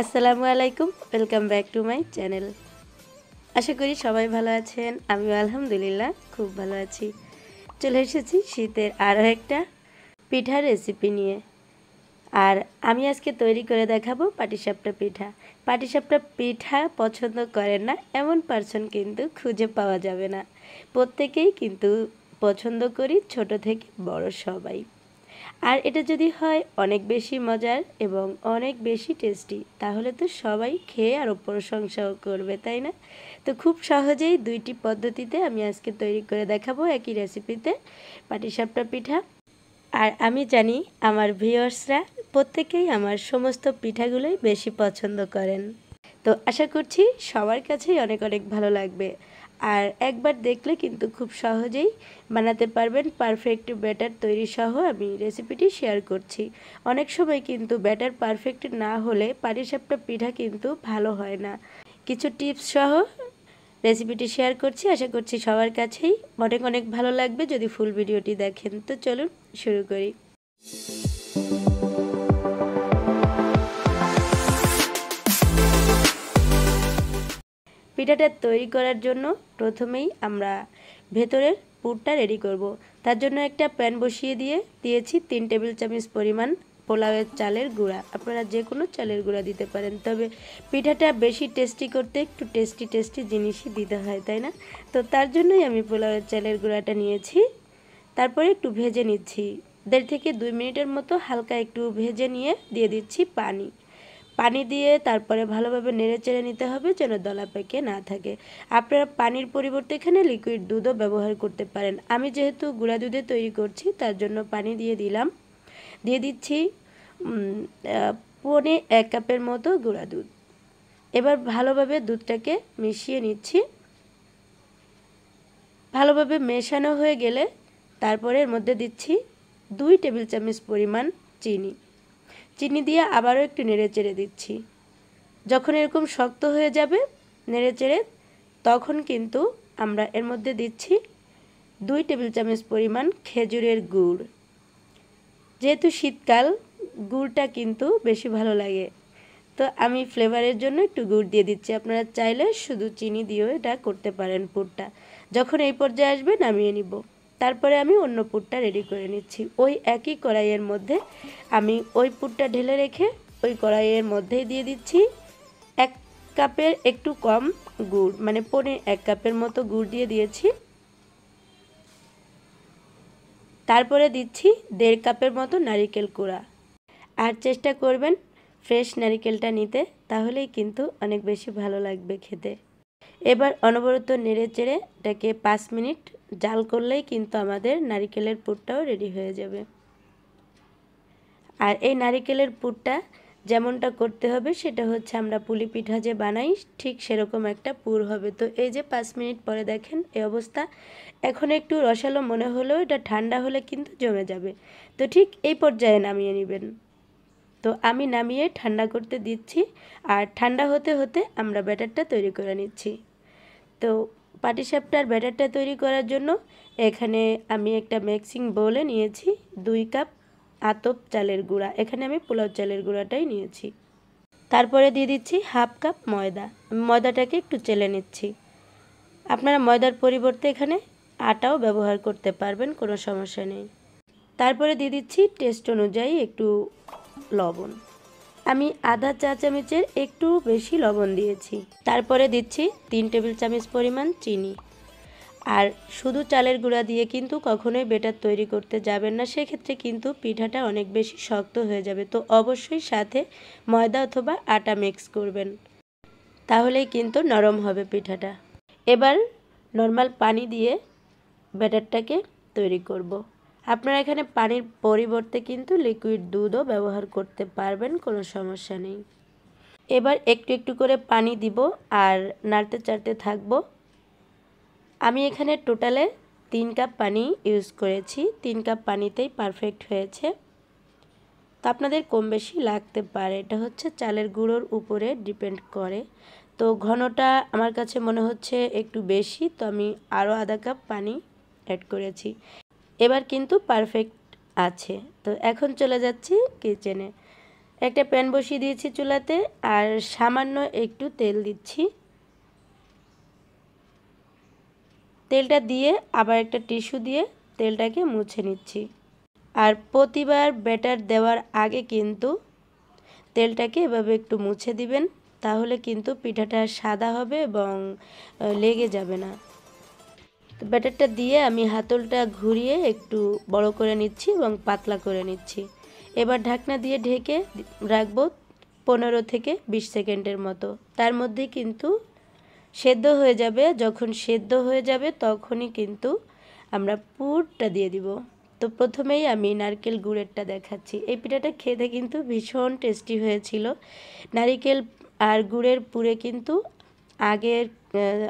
আসসালামু আলাইকুম welcome back to my channel আশা করি সবাই ভালো আছেন আমি আলহামদুলিল্লাহ খুব ভালো আছি চলে এসেছি শীতের আরও একটা পিঠা রেসিপি নিয়ে আর আমি আজকে তৈরি করে দেখাবো পাটিসাপটা পিঠা পাটিসাপটা পিঠা পছন্দ করেন না এমন পার্সন কিন্তু খুঁজে পাওয়া যাবে না প্রত্যেকেই কিন্তু পছন্দ করি ছোট থেকে বড় সবাই আর এটা যদি হয় অনেক বেশি মজার এবং অনেক বেশি টেস্টি তাহলে তো সবাই খেয়ে আরও প্রশংসাও করবে তাই না তো খুব সহজেই দুইটি পদ্ধতিতে আমি আজকে তৈরি করে দেখাবো একই রেসিপিতে পাটিসাপটা পিঠা আর আমি জানি আমার ভিউয়ার্সরা প্রত্যেকেই আমার সমস্ত পিঠাগুলোই বেশি পছন্দ করেন তো আশা করছি সবার কাছেই অনেক অনেক ভালো লাগবে আর একবার দেখলে কিন্তু খুব সহজেই বানাতে পারবেন পারফেক্ট ব্যাটার তৈরি সহ আমি রেসিপিটি শেয়ার করছি অনেক সময় কিন্তু ব্যাটার পারফেক্ট না হলে সাপটা পিঠা কিন্তু ভালো হয় না কিছু টিপস সহ রেসিপিটি শেয়ার করছি আশা করছি সবার কাছেই অনেক অনেক ভালো লাগবে যদি ফুল ভিডিওটি দেখেন তো চলুন শুরু করি পিঠাটা তৈরি করার জন্য প্রথমেই আমরা ভেতরের পুরটা রেডি করব। তার জন্য একটা প্যান বসিয়ে দিয়ে দিয়েছি তিন টেবিল চামচ পরিমাণ পোলাওয়ের চালের গুঁড়া আপনারা যে কোনো চালের গুঁড়া দিতে পারেন তবে পিঠাটা বেশি টেস্টি করতে একটু টেস্টি টেস্টি জিনিসই দিতে হয় তাই না তো তার জন্যই আমি পোলাওয়ের চালের গুঁড়াটা নিয়েছি তারপরে একটু ভেজে নিচ্ছি দেড় থেকে দুই মিনিটের মতো হালকা একটু ভেজে নিয়ে দিয়ে দিচ্ছি পানি পানি দিয়ে তারপরে ভালোভাবে নেড়ে চেড়ে নিতে হবে যেন দলা পেকে না থাকে আপনারা পানির পরিবর্তে এখানে লিকুইড দুধও ব্যবহার করতে পারেন আমি যেহেতু গুঁড়া দুধে তৈরি করছি তার জন্য পানি দিয়ে দিলাম দিয়ে দিচ্ছি পনে এক কাপের মতো গুঁড়া দুধ এবার ভালোভাবে দুধটাকে মিশিয়ে নিচ্ছি ভালোভাবে মেশানো হয়ে গেলে তারপরে এর মধ্যে দিচ্ছি দুই টেবিল চামচ পরিমাণ চিনি চিনি দিয়ে আবারও একটু নেড়ে চেড়ে দিচ্ছি যখন এরকম শক্ত হয়ে যাবে নেড়ে চেড়ে তখন কিন্তু আমরা এর মধ্যে দিচ্ছি দুই টেবিল চামচ পরিমাণ খেজুরের গুড় যেহেতু শীতকাল গুড়টা কিন্তু বেশি ভালো লাগে তো আমি ফ্লেভারের জন্য একটু গুড় দিয়ে দিচ্ছি আপনারা চাইলে শুধু চিনি দিয়েও এটা করতে পারেন পুরটা যখন এই পর্যায়ে আসবে নামিয়ে নিব তারপরে আমি অন্য পুরটা রেডি করে নিচ্ছি ওই একই কড়াইয়ের মধ্যে আমি ওই পুরটা ঢেলে রেখে ওই কড়াইয়ের মধ্যেই দিয়ে দিচ্ছি এক কাপের একটু কম গুড় মানে পনির এক কাপের মতো গুড় দিয়ে দিয়েছি তারপরে দিচ্ছি দেড় কাপের মতো নারিকেল কুড়া আর চেষ্টা করবেন ফ্রেশ নারিকেলটা নিতে তাহলেই কিন্তু অনেক বেশি ভালো লাগবে খেতে এবার অনবরত নেড়ে চেড়ে এটাকে পাঁচ মিনিট জাল করলেই কিন্তু আমাদের নারিকেলের পুরটাও রেডি হয়ে যাবে আর এই নারিকেলের পুরটা যেমনটা করতে হবে সেটা হচ্ছে আমরা পুলি পিঠা যে বানাই ঠিক সেরকম একটা পুর হবে তো এই যে পাঁচ মিনিট পরে দেখেন এ অবস্থা এখন একটু রসালো মনে হলেও এটা ঠান্ডা হলে কিন্তু জমে যাবে তো ঠিক এই পর্যায়ে নামিয়ে নেবেন তো আমি নামিয়ে ঠান্ডা করতে দিচ্ছি আর ঠান্ডা হতে হতে আমরা ব্যাটারটা তৈরি করে নিচ্ছি তো পাটিসাপটার ব্যাটারটা তৈরি করার জন্য এখানে আমি একটা মিক্সিং বলে নিয়েছি দুই কাপ আতপ চালের গুঁড়া এখানে আমি পোলাও চালের গুঁড়াটাই নিয়েছি তারপরে দিয়ে দিচ্ছি হাফ কাপ ময়দা ময়দাটাকে একটু চেলে নিচ্ছি আপনারা ময়দার পরিবর্তে এখানে আটাও ব্যবহার করতে পারবেন কোনো সমস্যা নেই তারপরে দিয়ে দিচ্ছি টেস্ট অনুযায়ী একটু লবণ আমি আধা চা চামচের একটু বেশি লবণ দিয়েছি তারপরে দিচ্ছি তিন টেবিল চামচ পরিমাণ চিনি আর শুধু চালের গুঁড়া দিয়ে কিন্তু কখনোই বেটার তৈরি করতে যাবেন না সেক্ষেত্রে কিন্তু পিঠাটা অনেক বেশি শক্ত হয়ে যাবে তো অবশ্যই সাথে ময়দা অথবা আটা মিক্স করবেন তাহলেই কিন্তু নরম হবে পিঠাটা এবার নর্মাল পানি দিয়ে ব্যাটারটাকে তৈরি করব আপনারা এখানে পানির পরিবর্তে কিন্তু লিকুইড দুধও ব্যবহার করতে পারবেন কোনো সমস্যা নেই এবার একটু একটু করে পানি দিব আর নাড়তে চাড়তে থাকবো আমি এখানে টোটালে তিন কাপ পানি ইউজ করেছি তিন কাপ পানিতেই পারফেক্ট হয়েছে তো আপনাদের কম বেশি লাগতে পারে এটা হচ্ছে চালের গুঁড়োর উপরে ডিপেন্ড করে তো ঘনটা আমার কাছে মনে হচ্ছে একটু বেশি তো আমি আরও আধা কাপ পানি অ্যাড করেছি এবার কিন্তু পারফেক্ট আছে তো এখন চলে যাচ্ছি কিচেনে একটা প্যান বসিয়ে দিয়েছি চুলাতে আর সামান্য একটু তেল দিচ্ছি তেলটা দিয়ে আবার একটা টিস্যু দিয়ে তেলটাকে মুছে নিচ্ছি আর প্রতিবার ব্যাটার দেওয়ার আগে কিন্তু তেলটাকে এভাবে একটু মুছে দিবেন তাহলে কিন্তু পিঠাটা সাদা হবে এবং লেগে যাবে না তো ব্যাটারটা দিয়ে আমি হাতলটা ঘুরিয়ে একটু বড় করে নিচ্ছি এবং পাতলা করে নিচ্ছি এবার ঢাকনা দিয়ে ঢেকে রাখবো পনেরো থেকে ২০ সেকেন্ডের মতো তার মধ্যে কিন্তু সেদ্ধ হয়ে যাবে যখন সেদ্ধ হয়ে যাবে তখনই কিন্তু আমরা পুরটা দিয়ে দিব তো প্রথমেই আমি নারকেল গুড়েরটা দেখাচ্ছি এই পিঠাটা খেতে কিন্তু ভীষণ টেস্টি হয়েছিল নারিকেল আর গুড়ের পুরে কিন্তু আগের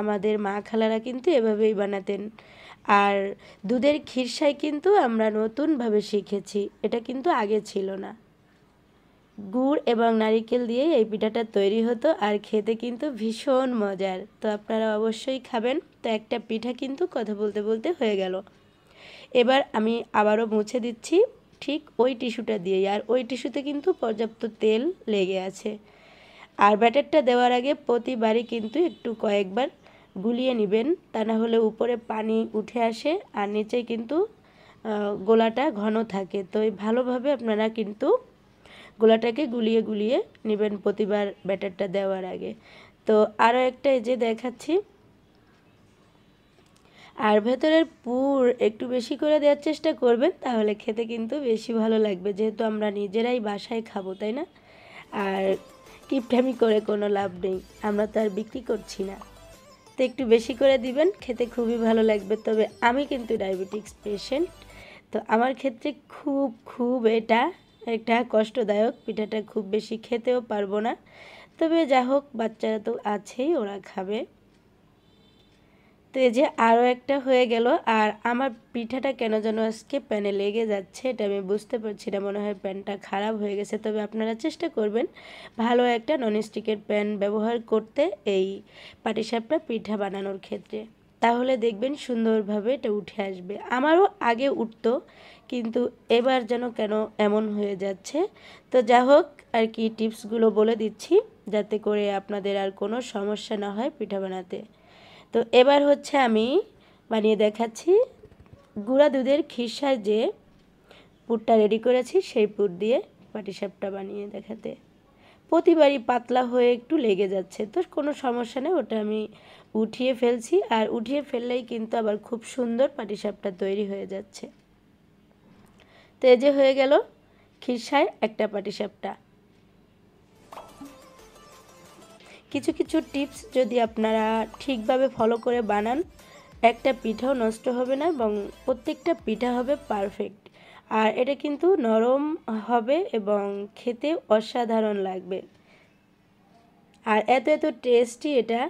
আমাদের মা খালারা কিন্তু এভাবেই বানাতেন আর দুধের ক্ষীরসাই কিন্তু আমরা নতুনভাবে শিখেছি এটা কিন্তু আগে ছিল না গুড় এবং নারিকেল দিয়েই এই পিঠাটা তৈরি হতো আর খেতে কিন্তু ভীষণ মজার তো আপনারা অবশ্যই খাবেন তো একটা পিঠা কিন্তু কথা বলতে বলতে হয়ে গেল এবার আমি আবারও মুছে দিচ্ছি ঠিক ওই টিস্যুটা দিয়ে আর ওই টিস্যুতে কিন্তু পর্যাপ্ত তেল লেগে আছে আর ব্যাটারটা দেওয়ার আগে প্রতিবারই কিন্তু একটু কয়েকবার গুলিয়ে নেবেন তা না হলে উপরে পানি উঠে আসে আর নিচে কিন্তু গোলাটা ঘন থাকে তো এই ভালোভাবে আপনারা কিন্তু গোলাটাকে গুলিয়ে গুলিয়ে নেবেন প্রতিবার ব্যাটারটা দেওয়ার আগে তো আরও একটা এই যে দেখাচ্ছি আর ভেতরের পুর একটু বেশি করে দেওয়ার চেষ্টা করবেন তাহলে খেতে কিন্তু বেশি ভালো লাগবে যেহেতু আমরা নিজেরাই বাসায় খাবো তাই না আর কিপটামি করে কোনো লাভ নেই আমরা তো আর বিক্রি করছি না তো একটু বেশি করে দিবেন খেতে খুবই ভালো লাগবে তবে আমি কিন্তু ডায়াবেটিক্স পেশেন্ট তো আমার ক্ষেত্রে খুব খুব এটা একটা কষ্টদায়ক পিঠাটা খুব বেশি খেতেও পারবো না তবে যা হোক বাচ্চারা তো আছেই ওরা খাবে তো এই যে আরও একটা হয়ে গেল আর আমার পিঠাটা কেন যেন আজকে প্যানে লেগে যাচ্ছে এটা আমি বুঝতে পারছি না মনে হয় প্যানটা খারাপ হয়ে গেছে তবে আপনারা চেষ্টা করবেন ভালো একটা ননস্টিকের প্যান ব্যবহার করতে এই পাটিসাপটা পিঠা বানানোর ক্ষেত্রে তাহলে দেখবেন সুন্দরভাবে এটা উঠে আসবে আমারও আগে উঠতো কিন্তু এবার যেন কেন এমন হয়ে যাচ্ছে তো যা হোক আর কি টিপসগুলো বলে দিচ্ছি যাতে করে আপনাদের আর কোনো সমস্যা না হয় পিঠা বানাতে তো এবার হচ্ছে আমি বানিয়ে দেখাচ্ছি গুঁড়া দুধের খিরসায় যে পুরটা রেডি করেছি সেই পুর দিয়ে পাটিসাপটা বানিয়ে দেখাতে প্রতিবারই পাতলা হয়ে একটু লেগে যাচ্ছে তো কোনো সমস্যা নেই ওটা আমি উঠিয়ে ফেলছি আর উঠিয়ে ফেললেই কিন্তু আবার খুব সুন্দর পাটিসাপটা তৈরি হয়ে যাচ্ছে তো এই যে হয়ে গেল খিরসায় একটা পাটিসাপটা কিছু কিছু টিপস যদি আপনারা ঠিকভাবে ফলো করে বানান একটা পিঠাও নষ্ট হবে না এবং প্রত্যেকটা পিঠা হবে পারফেক্ট আর এটা কিন্তু নরম হবে এবং খেতে অসাধারণ লাগবে আর এত এত টেস্টি এটা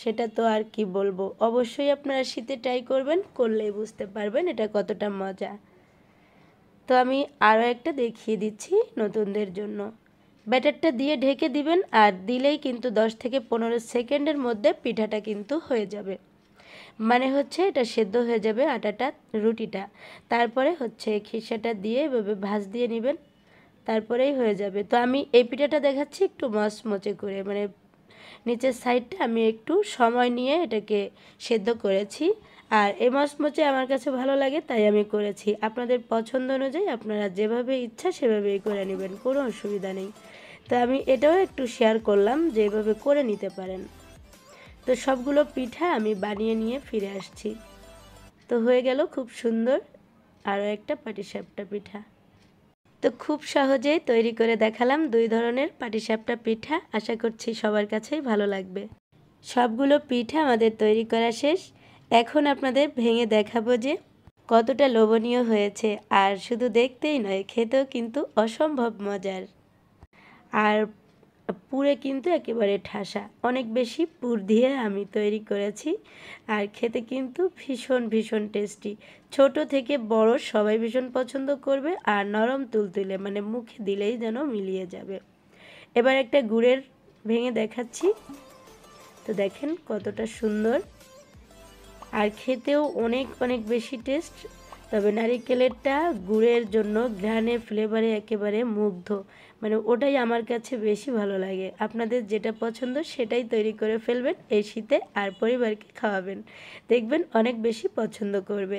সেটা তো আর কি বলবো অবশ্যই আপনারা শীতে ট্রাই করবেন করলেই বুঝতে পারবেন এটা কতটা মজা তো আমি আরও একটা দেখিয়ে দিচ্ছি নতুনদের জন্য ব্যাটারটা দিয়ে ঢেকে দিবেন আর দিলেই কিন্তু 10 থেকে পনেরো সেকেন্ডের মধ্যে পিঠাটা কিন্তু হয়ে যাবে মানে হচ্ছে এটা সেদ্ধ হয়ে যাবে আটাটা রুটিটা তারপরে হচ্ছে খিসাটা দিয়ে এভাবে ভাজ দিয়ে নেবেন তারপরেই হয়ে যাবে তো আমি এই পিঠাটা দেখাচ্ছি একটু মচমচে করে মানে নিচের সাইডটা আমি একটু সময় নিয়ে এটাকে সেদ্ধ করেছি আর এই মচমচে আমার কাছে ভালো লাগে তাই আমি করেছি আপনাদের পছন্দ অনুযায়ী আপনারা যেভাবে ইচ্ছা সেভাবেই করে নেবেন কোনো অসুবিধা নেই তো আমি এটাও একটু শেয়ার করলাম যে এভাবে করে নিতে পারেন তো সবগুলো পিঠা আমি বানিয়ে নিয়ে ফিরে আসছি তো হয়ে গেল খুব সুন্দর আরও একটা পাটিসাপটা পিঠা তো খুব সহজেই তৈরি করে দেখালাম দুই ধরনের পাটিসাপটা পিঠা আশা করছি সবার কাছেই ভালো লাগবে সবগুলো পিঠা আমাদের তৈরি করা শেষ এখন আপনাদের ভেঙে দেখাবো যে কতটা লোভনীয় হয়েছে আর শুধু দেখতেই নয় খেতেও কিন্তু অসম্ভব মজার আর পুরে কিন্তু একেবারে ঠাসা অনেক বেশি পুর দিয়ে আমি তৈরি করেছি আর খেতে কিন্তু ভীষণ ভীষণ টেস্টি ছোট থেকে বড় সবাই ভীষণ পছন্দ করবে আর নরম তুলতুলে মানে মুখে দিলেই যেন মিলিয়ে যাবে এবার একটা গুড়ের ভেঙে দেখাচ্ছি তো দেখেন কতটা সুন্দর আর খেতেও অনেক অনেক বেশি টেস্ট তবে নারিকেলেরটা গুড়ের জন্য ঘ্রাণে ফ্লেভারে একেবারে মুগ্ধ মানে ওটাই আমার কাছে বেশি ভালো লাগে আপনাদের যেটা পছন্দ সেটাই তৈরি করে ফেলবেন এই শীতে আর পরিবারকে খাওয়াবেন দেখবেন অনেক বেশি পছন্দ করবে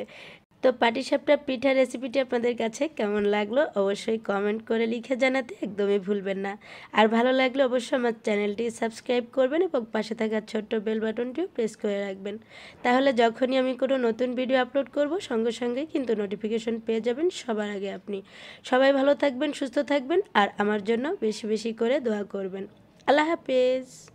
তো পাটিসাপটা পিঠা রেসিপিটি আপনাদের কাছে কেমন লাগলো অবশ্যই কমেন্ট করে লিখে জানাতে একদমই ভুলবেন না আর ভালো লাগলে অবশ্যই আমার চ্যানেলটি সাবস্ক্রাইব করবেন এবং পাশে থাকা ছোট্ট বেল বাটনটিও প্রেস করে রাখবেন তাহলে যখনই আমি কোনো নতুন ভিডিও আপলোড করব সঙ্গে সঙ্গে কিন্তু নোটিফিকেশন পেয়ে যাবেন সবার আগে আপনি সবাই ভালো থাকবেন সুস্থ থাকবেন আর আমার জন্য বেশি বেশি করে দোয়া করবেন আল্লাহ হাফেজ